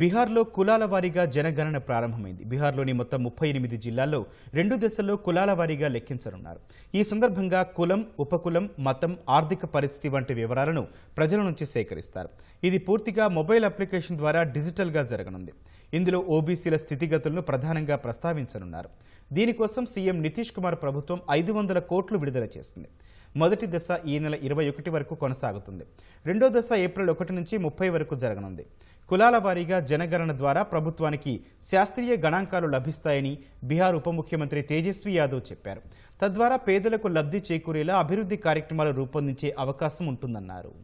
బీహార్లో కులాల వారీగా జనగణన ప్రారంభమైంది బీహార్లోని మొత్తం ముప్పై ఎనిమిది జిల్లాల్లో రెండు దశల్లో కులాల వారీగా లెక్కించనున్నారు ఈ సందర్భంగా కులం ఉపకులం మతం ఆర్థిక పరిస్థితి వంటి వివరాలను ప్రజల నుంచి సేకరిస్తారు ఇది పూర్తిగా మొబైల్ అప్లికేషన్ ద్వారా డిజిటల్గా జరగనుంది ఇందులో ఓబీసీల స్థితిగతులను ప్రధానంగా ప్రస్తావించనున్నారు దీనికోసం సీఎం నితీష్ కుమార్ ప్రభుత్వం ఐదు వందల కోట్లు విడుదల చేసింది మొదటి దశ ఈ నెల ఇరవై ఒకటి వరకు కొనసాగుతుంది రెండో దశ ఏప్రిల్ ఒకటి నుంచి ముప్పై వరకు జరగనుంది కులాల వారీగా జనగణన ద్వారా ప్రభుత్వానికి శాస్త్రీయ గణాంకాలు లభిస్తాయని బీహార్ ఉప ముఖ్యమంత్రి తేజస్వి యాదవ్ చెప్పారు తద్వారా పేదలకు లబ్ధి చేకూరేలా అభివృద్ధి కార్యక్రమాలు రూపొందించే అవకాశం ఉంటుందన్నారు